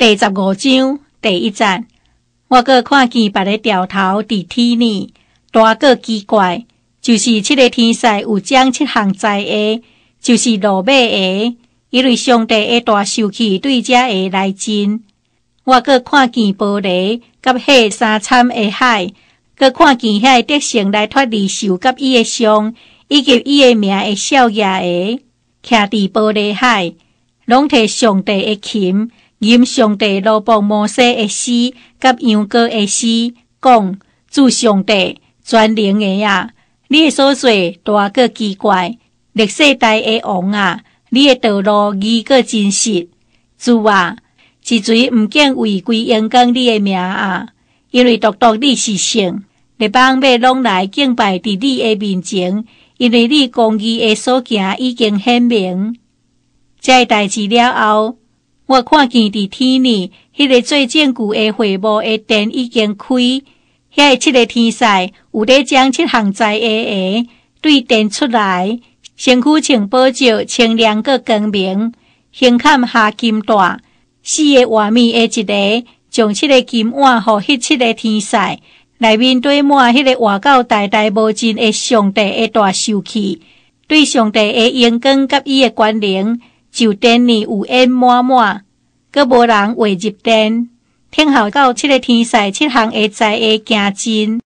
第十五章，第一站，我个看见别个掉头伫天呢，大个奇怪，就是七个天赛有将七项灾厄，就是罗马的，因为上帝一大受气对这个来进，我个看见玻璃甲个三惨的海，个看见个德胜来脱离受甲伊个伤，以及伊个名的笑牙的，卡伫玻璃海，拢摕上帝的琴。因上帝、罗伯、摩西的诗，甲杨哥的诗，讲祝上帝全能的呀！你的所做大过奇怪，历世代的王啊，你的道路异过真实。主啊，之前唔见违规更改你的名啊，因为独独你是圣，你帮要弄来敬拜伫你的面前，因为你公义的所行已经显明。在代志了后。我看见伫天呢，迄个最坚固的会幕的灯已经开，遐七个天使有在将七行在诶的对点出来，身躯请保佑，清凉个光明，先看下金带，四个画面的一个，将七个金碗和迄七个天使内面对满迄个外高代代无尽的上帝的大受气，对上帝诶阳光甲伊诶关联。酒店里有烟满满，各无人会入等。听候到七日天色，七行会知会行真。